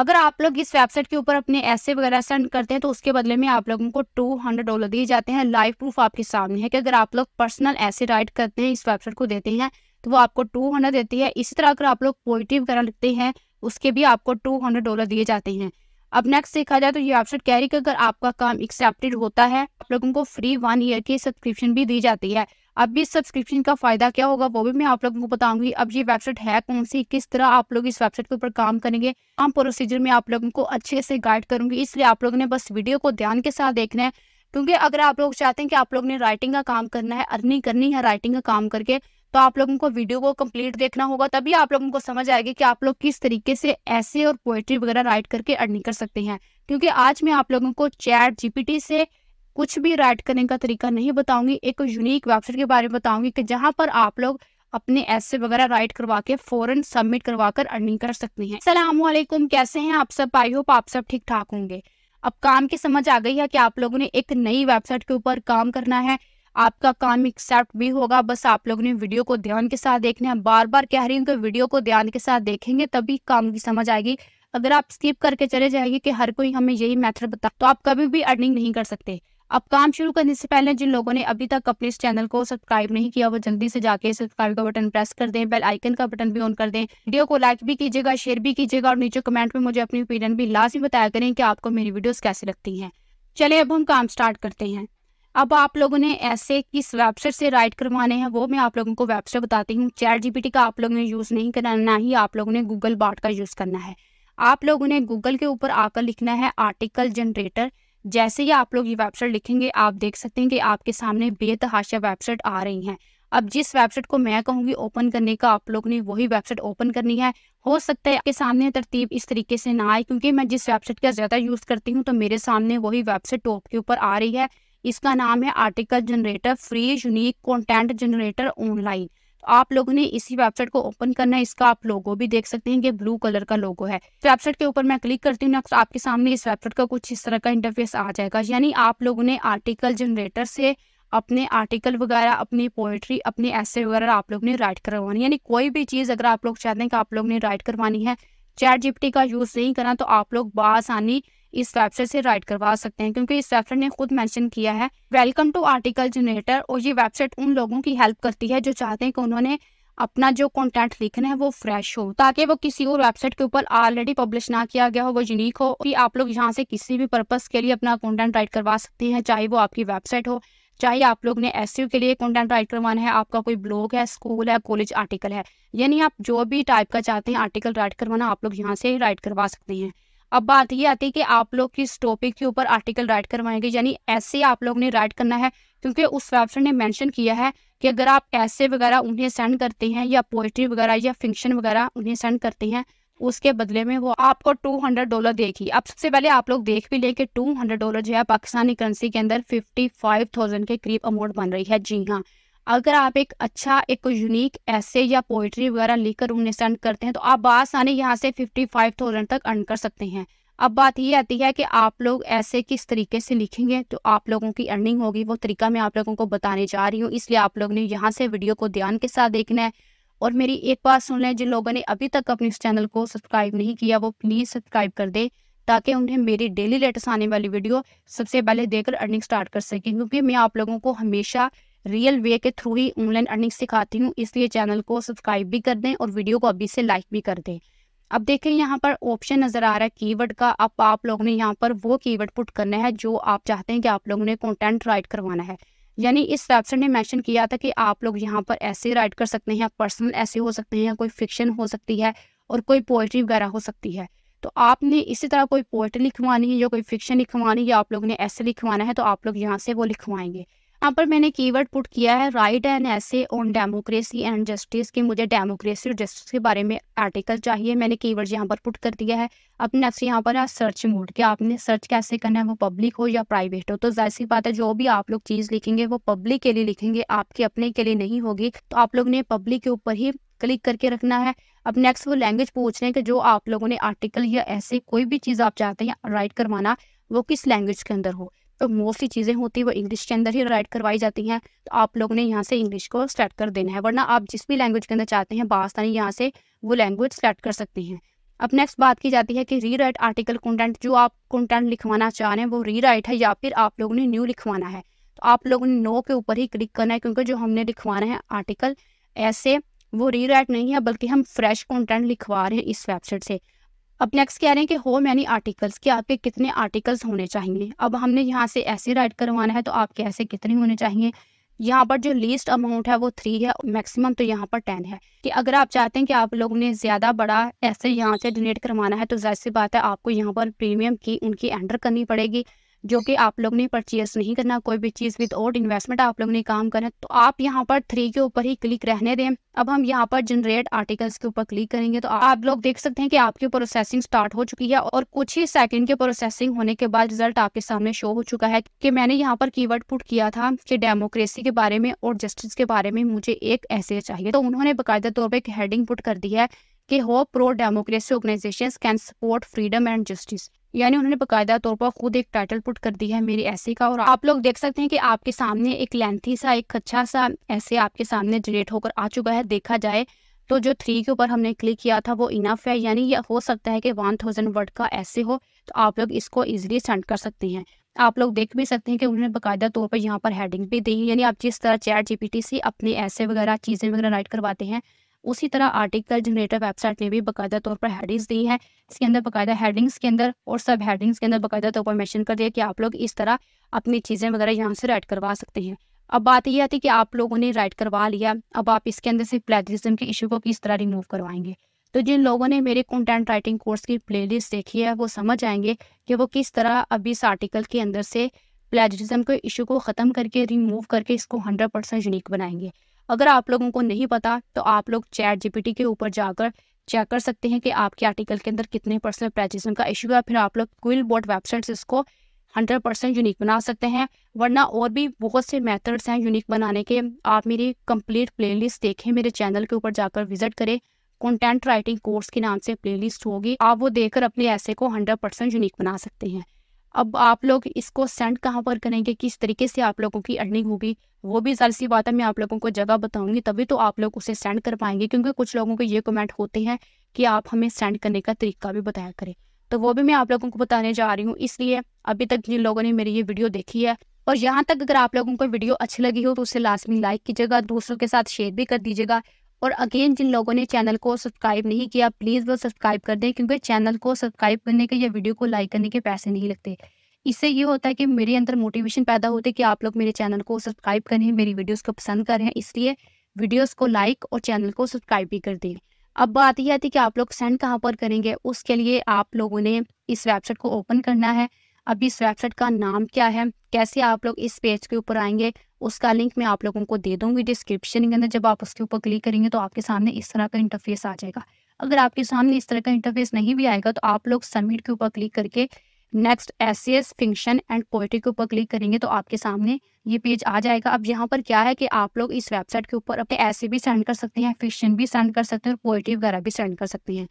अगर आप लोग इस वेबसाइट के ऊपर अपने ऐसे वगैरह सेंड करते हैं तो उसके बदले में आप लोगों को टू हंड्रेड डॉलर दिए जाते हैं लाइव प्रूफ आपके सामने है कि अगर आप लोग पर्सनल ऐसे राइट करते हैं इस वेबसाइट को देते हैं तो वो आपको टू हंड्रेड देती है इसी तरह अगर आप लोग पॉजिटिव वगैरह लिखते हैं उसके भी आपको टू हंड्रेड डॉलर दिए जाते हैं अब नेक्स्ट देखा जाए तो ये ऑप्शन कैरी अगर आपका काम एक्सेप्टेड होता है आप लोगों को फ्री वन ईयर की सब्सक्रिप्शन भी दी जाती है अब इस सब्सक्रिप्शन का फायदा क्या होगा वो भी मैं आप लोगों को बताऊंगी अब ये वेबसाइट है कौन सी किस तरह आप लोग इस वेबसाइट के ऊपर काम करेंगे काम प्रोसीजर में आप लोगों को अच्छे से गाइड करूंगी इसलिए आप लोगों ने बस वीडियो को ध्यान के साथ देखना है क्योंकि अगर आप लोग चाहते हैं कि आप लोग ने राइटिंग का काम करना है अर्निंग करनी है राइटिंग का काम करके तो आप लोगों को वीडियो को कंप्लीट देखना होगा तभी आप लोगों को समझ आएगी कि आप लोग किस तरीके से ऐसे और पोएट्री वगैरह राइट करके अर्निंग कर सकते हैं क्योंकि आज मैं आप लोगों को चैट जीपीटी से कुछ भी राइट करने का तरीका नहीं बताऊंगी एक यूनिक वेबसाइट के बारे में बताऊंगी कि जहां पर आप लोग अपने ऐसे वगैरह राइट करवा के फॉरन सबमिट करवा कर अर्निंग कर सकते हैं सलामकुम कैसे हैं आप सब आई होप आप सब ठीक ठाक होंगे अब काम की समझ आ गई है कि आप लोगों ने एक नई वेबसाइट के ऊपर काम करना है आपका काम एक्सेप्ट भी होगा बस आप लोगों ने वीडियो को ध्यान के साथ देखने हैं बार बार कह रही हूँ कि तो वीडियो को ध्यान के साथ देखेंगे तभी काम की समझ आएगी अगर आप स्किप करके चले जाएंगे कि हर कोई हमें यही मेथड बता तो आप कभी भी अर्निंग नहीं कर सकते अब काम शुरू करने से पहले जिन लोगों ने अभी तक अपने इस चैनल को सब्सक्राइब नहीं किया वो जल्दी से जाके सब्सक्राइब का बटन प्रेस कर दें बेल आइकन का बटन भी ऑन कर दें वीडियो को लाइक भी कीजिएगा शेयर भी कीजिएगा और नीचे कमेंट में मुझे अपनी ओपिनियन भी लाजमी बताया करें कि आपको मेरी वीडियोस कैसे लगती हैं चले अब हम काम स्टार्ट करते हैं अब आप लोगों ने ऐसे किस वेबसाइट से राइट करवाने हैं वो मैं आप लोगों को वेबसाइट बताती हूँ चैट जीपीटी का आप लोगों ने यूज़ नहीं करना ना ही आप लोगों ने गूगल बाट का यूज़ करना है आप लोगों ने गूगल के ऊपर आकर लिखना है आर्टिकल जनरेटर जैसे ही आप लोग ये वेबसाइट लिखेंगे आप देख सकते हैं कि आपके सामने बेतहाशा वेबसाइट आ रही हैं अब जिस वेबसाइट को मैं कहूँगी ओपन करने का आप लोगों ने वही वेबसाइट ओपन करनी है हो सकता है आपके सामने तरतीब इस तरीके से ना आए क्योंकि मैं जिस वेबसाइट का ज़्यादा यूज़ करती हूँ तो मेरे सामने वही वेबसाइट टॉप के ऊपर आ रही है इसका नाम है article generator free unique content generator online तो आप लोगों ने इसी वेबसाइट को ओपन करना है इसका आप लोगो भी देख सकते हैं ये ब्लू कलर का लोगो है वेबसाइट तो के ऊपर मैं क्लिक करती हूँ तो आपके सामने इस वेबसाइट का कुछ इस तरह का इंटरफेस आ जाएगा यानी आप लोगों ने आर्टिकल जनरेटर से अपने आर्टिकल वगैरह अपनी पोइट्री अपने ऐसे वगैरह आप लोग ने राइट करवानी यानी कोई भी चीज़ अगर आप लोग चाहते हैं कि आप लोग ने राइट करवानी है चैट जीपटी का यूज़ नहीं करना तो आप लोग बासानी इस वेबसाइट से राइट करवा सकते हैं क्योंकि इस वेबसाइट ने खुद मेंशन किया है वेलकम टू आर्टिकल जनरेटर और ये वेबसाइट उन लोगों की हेल्प करती है जो चाहते हैं कि उन्होंने अपना जो कंटेंट लिखना है वो फ्रेश हो ताकि वो किसी और वेबसाइट के ऊपर ऑलरेडी पब्लिश ना किया गया हो वो यूनिक हो कि आप लोग यहाँ से किसी भी पर्पज के लिए अपना कॉन्टेंट राइट करवा सकते हैं चाहे वो आपकी वेबसाइट हो चाहे आप लोग ने एस के लिए कंटेंट राइट करवाना है आपका कोई ब्लॉग है स्कूल है कॉलेज आर्टिकल है यानी आप जो भी टाइप का चाहते हैं आर्टिकल राइट करवाना आप लोग यहाँ से राइट करवा सकते हैं अब बात ये आती है कि आप लोग किस टॉपिक के ऊपर आर्टिकल राइट करवाएंगे यानी ऐसे आप लोग ने राइट करना है क्योंकि उस वेबसाइट ने मेंशन किया है कि अगर आप ऐसे वगैरह उन्हें सेंड करते हैं या पोइट्री वगैरह या फिक्शन वगैरह उन्हें सेंड करते हैं उसके बदले में वो आपको टू हंड्रेड डॉलर देगी अब सबसे पहले आप लोग देख भी लें कि टू हंड्रेड डॉलर जो है पाकिस्तानी करेंसी के अंदर फिफ्टी फाइव थाउजेंड के करीब अमाउंट बन रही है जी हाँ अगर आप एक अच्छा एक यूनिक ऐसे या पोइट्री वगैरह लिखकर उन्हें सेंड करते हैं तो आप बासानी यहाँ से फिफ्टी फाइव थाउजेंड तक अर्न कर सकते हैं अब बात ये आती है कि आप लोग ऐसे किस तरीके से लिखेंगे तो आप लोगों की अर्निंग होगी वो तरीका मैं आप लोगों को बताने जा रही हूँ इसलिए आप लोग ने यहाँ से वीडियो को ध्यान के साथ देखना है और मेरी एक बात सुन लें जिन लोगों ने अभी तक अपने चैनल को सब्सक्राइब नहीं किया वो प्लीज़ सब्सक्राइब कर दे ताकि उन्हें मेरी डेली लेटेस्ट आने वाली वीडियो सबसे पहले देखकर अर्निंग स्टार्ट कर सके क्योंकि मैं आप लोगों को हमेशा रियल वे के थ्रू ही ऑनलाइन अर्निंग सिखाती हूँ इसलिए चैनल को सब्सक्राइब भी कर दें और वीडियो को अभी से लाइक भी कर दें अब देखें यहाँ पर ऑप्शन नज़र आ रहा है कीवर्ड का अब आप लोगों ने यहाँ पर वो कीवर्ड पुट करना है जो आप चाहते हैं कि आप लोगों ने कंटेंट राइट करवाना है यानी इस वेबसाइट ने मेंशन किया था कि आप लोग यहाँ पर ऐसे राइट कर सकते हैं पर्सनल ऐसे हो सकते हैं कोई फिक्शन हो सकती है और कोई पोएट्री वगैरह हो सकती है तो आपने इसी तरह कोई पोएट्री लिखवानी है या कोई फिक्शन लिखवानी है या आप लोगों ने ऐसे लिखवाना है तो आप लोग यहाँ से वो लिखवाएंगे यहाँ पर मैंने कीवर्ड पुट किया है राइट एंड ऐसे ऑन डेमोक्रेसी एंड जस्टिस कि मुझे डेमोक्रेसी और जस्टिस के बारे में आर्टिकल चाहिए मैंने कीवर्ड यहाँ पर पुट कर दिया है अपने नेक्स्ट यहाँ पर सर्च मोड के आपने सर्च कैसे करना है वो पब्लिक हो या प्राइवेट हो तो जैसी बात है जो भी आप लोग चीज़ लिखेंगे वो पब्लिक के लिए लिखेंगे आपके अपने के लिए नहीं होगी तो आप लोग ने पब्लिक के ऊपर ही क्लिक करके रखना है अब नेक्स्ट वो लैंग्वेज पूछ रहे हैं कि जो आप लोगों ने आर्टिकल या ऐसे कोई भी चीज़ आप चाहते हैं राइट करवाना वो किस लैंग्वेज के अंदर हो तो मोस्टली चीज़ें होती है वो इंग्लिश के अंदर ही राइट करवाई जाती हैं तो आप लोगों ने यहाँ से इंग्लिश को सेलेक्ट कर देना है वरना आप जिस भी लैंग्वेज के अंदर चाहते हैं बास्तानी यहाँ से वो लैंग्वेज स्टार्ट कर सकते हैं अब नेक्स्ट बात की जाती है कि री राइट आर्टिकल कंटेंट जो आप कंटेंट लिखवाना चाह रहे हैं वो री राइट है या फिर आप लोगों ने न्यू लिखवाना है तो आप लोगों ने नो के ऊपर ही क्लिक करना है क्योंकि जो हमने लिखवाना है आर्टिकल ऐसे वो री राइट नहीं है बल्कि हम फ्रेश कॉन्टेंट लिखवा रहे हैं इस वेबसाइट से अब नेक्स्ट कह रहे हैं कि हो मैनी आर्टिकल्स कि आपके कितने आर्टिकल्स होने चाहिए अब हमने यहाँ से ऐसे राइट करवाना है तो आपके ऐसे कितने होने चाहिए यहाँ पर जो लीस्ट अमाउंट है वो थ्री है मैक्सिमम तो यहाँ पर टेन है कि अगर आप चाहते हैं कि आप लोगों ने ज़्यादा बड़ा ऐसे यहाँ से डोनेट करवाना है तो जैसी बात है आपको यहाँ पर प्रीमियम की उनकी एंटर करनी पड़ेगी जो कि आप लोग ने परचेज नहीं करना कोई भी चीज़ विद आउट इन्वेस्टमेंट आप लोग ने काम करना तो आप यहाँ पर थ्री के ऊपर ही क्लिक रहने दें अब हम यहाँ पर जनरेट आर्टिकल्स के ऊपर क्लिक करेंगे तो आप लोग देख सकते हैं कि आपकी प्रोसेसिंग स्टार्ट हो चुकी है और कुछ ही सेकंड के प्रोसेसिंग होने के बाद रिजल्ट आपके सामने शो हो चुका है कि मैंने यहाँ पर की पुट किया था कि डेमोक्रेसी के बारे में और जस्टिस के बारे में मुझे एक ऐसे चाहिए तो उन्होंने बाकायदा तौर पर एक हेडिंग पुट कर दी है कि how pro democracy organization can support freedom and justice यानी उन्होंने बकायदा तौर पर खुद एक टाइटल पुट कर दिया है मेरी ऐसे का और आप लोग देख सकते हैं कि आपके सामने एक लेंथी सा एक अच्छा सा ऐसे आपके सामने जनरेट होकर आ चुका है देखा जाए तो जो थ्री के ऊपर हमने क्लिक किया था वो इनफ है यानी ये हो सकता है कि वन थाउजेंड वर्ड का ऐसे हो तो आप लोग इसको इजीली सेंड कर सकते हैं आप लोग देख भी सकते हैं कि उन्होंने बकायदा तौर पर यहाँ पर हेडिंग भी दी है यानी आप जिस तरह चैट जीपीटी से अपने ऐसे वगैरह चीज़ें वगैरह राइट करवाते हैं उसी तरह आर्टिकल जनरेटर वेबसाइट ने भी बकायदा तौर पर हेडिंग्स दी है इसके अंदर बकायदा हेडिंग्स के अंदर और सब हेडिंग्स के अंदर बाकायदा तौर पर मैंशन कर दिया कि आप लोग इस तरह अपनी चीज़ें वगैरह यहाँ से राइट करवा सकते हैं अब बात यह आती है कि आप लोगों ने राइट करवा लिया अब आप इसके अंदर से प्लेजिज्म के इशू को किस तरह रिमूव करवाएंगे तो जिन लोगों ने मेरे कंटेंट राइटिंग कोर्स की प्लेलिस्ट देखी है वो समझ आएंगे कि वो किस तरह अब इस आर्टिकल के अंदर से प्लेजरिज्म के इशू को ख़त्म करके रिमूव करके इसको हंड्रेड परसेंट यूनिक बनाएंगे अगर आप लोगों को नहीं पता तो आप लोग चैट जीपीटी के ऊपर जाकर चेक कर सकते हैं कि आपके आर्टिकल के अंदर कितने पर्सनल प्लेजिज्म का इशू है फिर आप लोग क्विल बोर्ड वेबसाइट्स इसको हंड्रेड परसेंट यूनिक बना सकते हैं वरना और भी बहुत से मेथड्स हैं यूनिक बनाने के आप मेरी कंप्लीट प्लेलिस्ट देखें मेरे चैनल के ऊपर जाकर विजिट करें कंटेंट राइटिंग कोर्स के नाम से प्लेलिस्ट होगी आप वो देखकर अपने ऐसे को हंड्रेड परसेंट यूनिक बना सकते हैं अब आप लोग इसको सेंड कहाँ पर करेंगे किस तरीके से आप लोगों की अर्निंग होगी वो भी जर सी बात है मैं आप लोगों को जगह बताऊंगी तभी तो आप लोग उसे सेंड कर पाएंगे क्योंकि कुछ लोगों के ये कमेंट होते हैं कि आप हमें सेंड करने का तरीका भी बताया करें तो वो भी मैं आप लोगों को बताने जा रही हूँ इसलिए अभी तक जिन लोगों ने मेरी ये वीडियो देखी है और यहाँ तक अगर आप लोगों को वीडियो अच्छी लगी हो तो उसे लास्ट में लाइक कीजिएगा दूसरों के साथ शेयर भी कर दीजिएगा और अगेन जिन लोगों ने चैनल को सब्सक्राइब नहीं किया प्लीज़ वो सब्सक्राइब कर दें क्योंकि चैनल को सब्सक्राइब करने के या वीडियो को लाइक करने के पैसे नहीं लगते इससे ये होता है कि मेरे अंदर मोटिवेशन पैदा होते कि आप लोग मेरे चैनल को सब्सक्राइब करें मेरी वीडियोज़ को पसंद करें इसलिए वीडियोज़ को लाइक और चैनल को सब्सक्राइब भी कर दें अब बात यह आती है कि आप लोग सेंड कहाँ पर करेंगे उसके लिए आप लोगों ने इस वेबसाइट को ओपन करना है अब इस वेबसाइट का नाम क्या है कैसे आप लोग इस पेज के ऊपर आएंगे उसका लिंक मैं आप लोगों को दे दूंगी डिस्क्रिप्शन के अंदर जब आप उसके ऊपर क्लिक करेंगे तो आपके सामने इस तरह का इंटरफेस आ जाएगा अगर आपके सामने इस तरह का इंटरफेस नहीं भी आएगा तो आप लोग सबमिट के ऊपर क्लिक करके next essays fiction and poetry के ऊपर क्लिक करेंगे तो आपके सामने ये पेज आ जाएगा अब यहाँ पर क्या है कि आप लोग इस वेबसाइट के ऊपर अपने ऐसे भी सेंड कर सकते हैं फिक्शन भी सेंड कर सकते हैं और पोइट्री वगैरह भी सेंड कर सकते हैं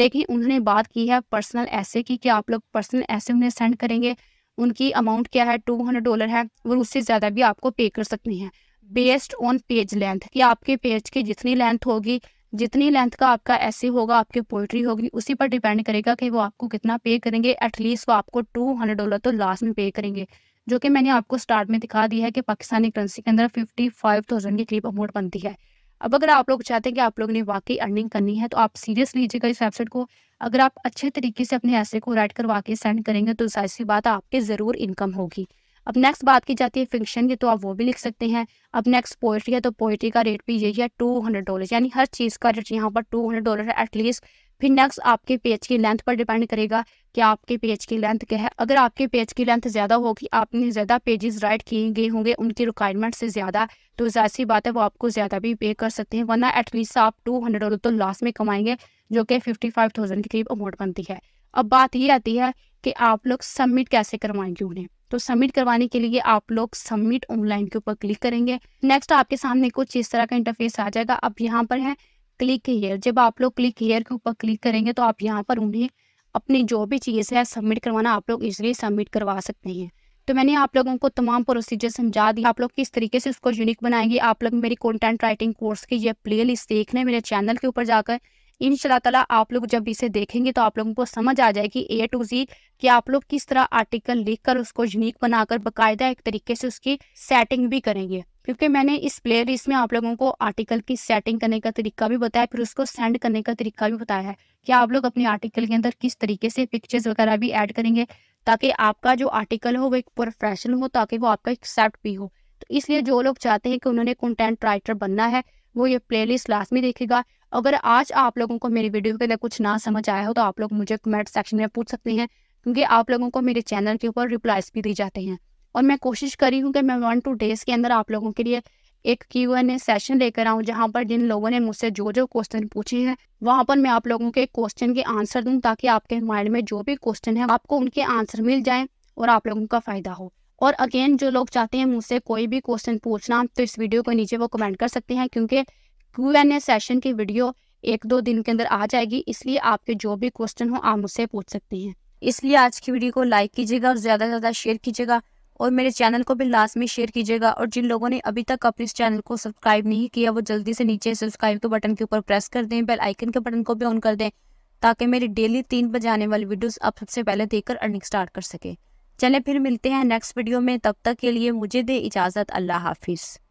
देखिए उन्होंने बात की है पर्सनल ऐसे की कि आप लोग पर्सनल ऐसे उन्हें सेंड करेंगे उनकी अमाउंट क्या है टू हंड्रेड डॉलर है और उससे ज़्यादा भी आपको पे कर सकते हैं बेस्ड ऑन पेज लेंथ कि आपके पेज की जितनी लेंथ होगी जितनी लेंथ का आपका ऐसे होगा आपकी पोइट्री होगी उसी पर डिपेंड करेगा कि वो आपको कितना पे करेंगे एटलीस्ट वो आपको टू हंड्रेड डॉलर तो लास्ट में पे करेंगे जो कि मैंने आपको स्टार्ट में दिखा दिया है कि पाकिस्तानी करेंसी के अंदर फिफ्टी फाइव थाउजेंड के करीब अमाउंट बनती है अब अगर आप लोग चाहते हैं कि आप लोग ने वाकई अर्निंग करनी है तो आप सीरियस लीजिएगा इस वेबसाइट को अगर आप अच्छे तरीके से अपने ऐसे को राइट करवा के सेंड करेंगे तो ऐसी सी बात आपकी ज़रूर इनकम होगी अब नेक्स्ट बात की जाती है फिक्शन की तो आप वो भी लिख सकते हैं अब नेक्स्ट पोइट्री है तो पोइट्री का रेट भी यही है टू हंड्रेड डॉलर यानी हर चीज़ का रेट यहाँ पर टू हंड्रेड डॉलर है एटलीस्ट फिर नेक्स्ट आपके पेज की लेंथ पर डिपेंड करेगा कि आपके पेज की लेंथ क्या है अगर आपके पेज की लेंथ ज़्यादा होगी आपने ज़्यादा पेजेस राइट किए गए होंगे उनकी रिक्वायरमेंट से ज़्यादा तो ऐसी बात है वो आपको ज़्यादा भी पे कर सकते हैं वरना एटलीस्ट आप टू हंड्रेड और तो लास्ट में कमाएंगे जो कि फिफ्टी फाइव थाउजेंड के करीब अमाउंट बनती है अब बात ये आती है कि आप लोग सबमिट कैसे करवाएंगे उन्हें तो सबमिट करवाने के लिए आप लोग सबमिट ऑनलाइन के ऊपर क्लिक करेंगे नेक्स्ट आपके सामने कुछ इस तरह का इंटरफेस आ जाएगा अब यहाँ पर है क्लिक हेयर जब आप लोग क्लिक हेयर के ऊपर क्लिक करेंगे तो आप यहाँ पर उन्हें अपनी जो भी चीज़ है सबमिट करवाना आप लोग इजिली सबमिट करवा सकते हैं तो मैंने आप लोगों को तमाम प्रोसीजर समझा दिया आप लोग किस तरीके से उसको यूनिक बनाएंगे आप लोग मेरी कंटेंट राइटिंग कोर्स की ये प्ले लिस्ट देख लें मेरे चैनल के ऊपर जाकर इन ताला आप लोग जब इसे देखेंगे तो आप लोगों को समझ आ जाएगी ए टू जी कि आप लोग किस तरह आर्टिकल लिखकर उसको यूनिक बनाकर बाकायदा एक तरीके से उसकी सेटिंग भी करेंगे क्योंकि मैंने इस प्लेयर लिस्ट में आप लोगों को आर्टिकल की सेटिंग करने का तरीका भी बताया फिर उसको सेंड करने का तरीका भी बताया है कि आप लोग अपने आर्टिकल के अंदर किस तरीके से पिक्चर्स वगैरह भी ऐड करेंगे ताकि आपका जो आर्टिकल हो वो एक प्रोफेशनल हो ताकि वो आपका एक्सेप्ट भी हो तो इसलिए जो लोग चाहते हैं कि उन्होंने कंटेंट राइटर बनना है वो ये लिस्ट लास्ट में देखेगा अगर आज आप लोगों को मेरी वीडियो के अंदर कुछ ना समझ आया हो तो आप लोग मुझे कमेंट सेक्शन में पूछ सकते हैं क्योंकि आप लोगों को मेरे चैनल के ऊपर रिप्लाइज भी दी जाते हैं और मैं कोशिश करी हूँ कि मैं वन टू डेज के अंदर आप लोगों के लिए एक क्यू एन ए सेशन लेकर आऊँ जहाँ पर जिन लोगों ने मुझसे जो जो क्वेश्चन पूछे हैं वहाँ पर मैं आप लोगों के क्वेश्चन के आंसर दूँ ताकि आपके माइंड में जो भी क्वेश्चन है आपको उनके आंसर मिल जाए और आप लोगों का फ़ायदा हो और अगेन जो लोग चाहते हैं मुझसे कोई भी क्वेश्चन पूछना तो इस वीडियो को नीचे वो कमेंट कर सकते हैं क्योंकि क्यू एन ए सेशन की वीडियो एक दो दिन के अंदर आ जाएगी इसलिए आपके जो भी क्वेश्चन हो आप मुझसे पूछ सकते हैं इसलिए आज की वीडियो को लाइक कीजिएगा और ज़्यादा से ज़्यादा शेयर कीजिएगा और मेरे चैनल को भी लाजमी शेयर कीजिएगा और जिन लोगों ने अभी तक अपने इस चैनल को सब्सक्राइब नहीं किया वो जल्दी से नीचे सब्सक्राइब के बटन के ऊपर प्रेस कर दें बेल आइकन के बटन को भी ऑन कर दें ताकि मेरी डेली तीन बजे आने वाली वीडियोस आप सबसे पहले देखकर अर्निंग स्टार्ट कर सके चले फिर मिलते हैं नेक्स्ट वीडियो में तब तक के लिए मुझे दे इजाज़त अल्लाह हाफिज़